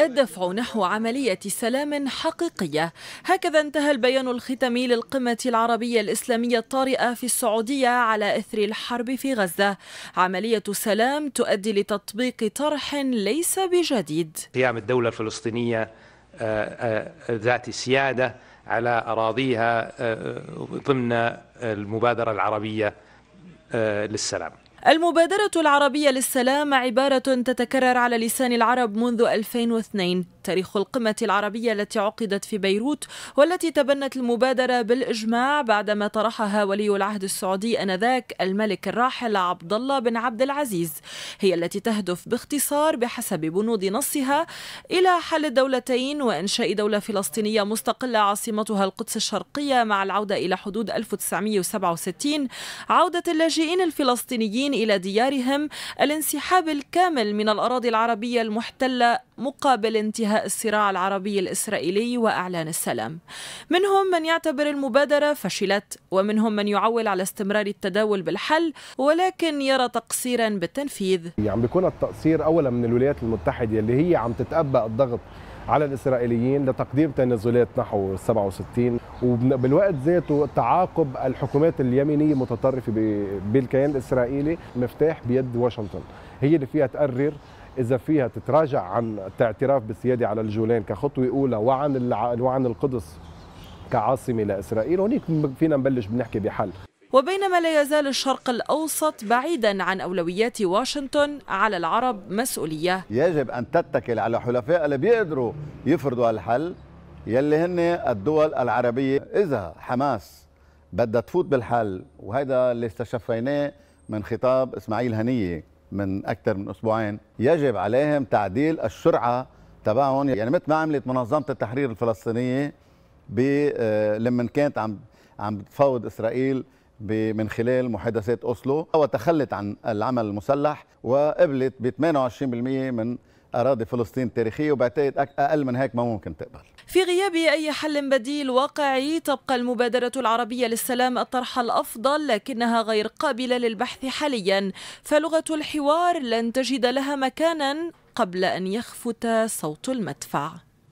الدفع نحو عملية سلام حقيقية هكذا انتهى البيان الختامي للقمة العربية الإسلامية الطارئة في السعودية على إثر الحرب في غزة عملية سلام تؤدي لتطبيق طرح ليس بجديد قيام الدولة الفلسطينية آه، آه، ذات السيادة على أراضيها آه، ضمن المبادرة العربية للسلام المبادرة العربية للسلام عبارة تتكرر على لسان العرب منذ 2002 تاريخ القمة العربية التي عقدت في بيروت والتي تبنت المبادرة بالإجماع بعدما طرحها ولي العهد السعودي أنذاك الملك الراحل عبد الله بن عبد العزيز هي التي تهدف باختصار بحسب بنود نصها إلى حل الدولتين وإنشاء دولة فلسطينية مستقلة عاصمتها القدس الشرقية مع العودة إلى حدود 1967 عودة اللاجئين الفلسطينيين إلى ديارهم الانسحاب الكامل من الأراضي العربية المحتلة مقابل انتهاء الصراع العربي الإسرائيلي وإعلان السلام منهم من يعتبر المبادرة فشلت ومنهم من يعول على استمرار التداول بالحل ولكن يرى تقصيرا بالتنفيذ عم يعني بيكون التقصير أولا من الولايات المتحدة اللي هي عم تتأبى الضغط على الإسرائيليين لتقديم تنازلات نحو 67 وبالوقت ذاته تعاقب الحكومات اليمينية متطرفة بالكيان الإسرائيلي مفتاح بيد واشنطن هي اللي فيها تقرر اذا فيها تتراجع عن الاعتراف بالسياده على الجولان كخطوه اولى وعن وعن القدس كعاصمه لاسرائيل هونيك فينا نبلش بنحكي بحل وبينما لا يزال الشرق الأوسط بعيدا عن أولويات واشنطن على العرب مسؤولية يجب أن تتكل على حلفاء اللي بيقدروا يفرضوا الحل يلي هن الدول العربية إذا حماس بدها تفوت بالحل وهذا اللي استشفيناه من خطاب إسماعيل هنية من أكثر من أسبوعين يجب عليهم تعديل الشرعة تبعهم يعني مثل ما عملت منظمة التحرير الفلسطينية آه، لما كانت عم عم تفاوض إسرائيل من خلال محادثات أوسلو وتخلت عن العمل المسلح وقبلت ب 28% من أراضي فلسطين التاريخية وبعتقد أقل من هيك ما ممكن تقبل في غياب أي حل بديل واقعي تبقى المبادرة العربية للسلام الطرح الأفضل لكنها غير قابلة للبحث حاليا فلغة الحوار لن تجد لها مكانا قبل أن يخفت صوت المدفع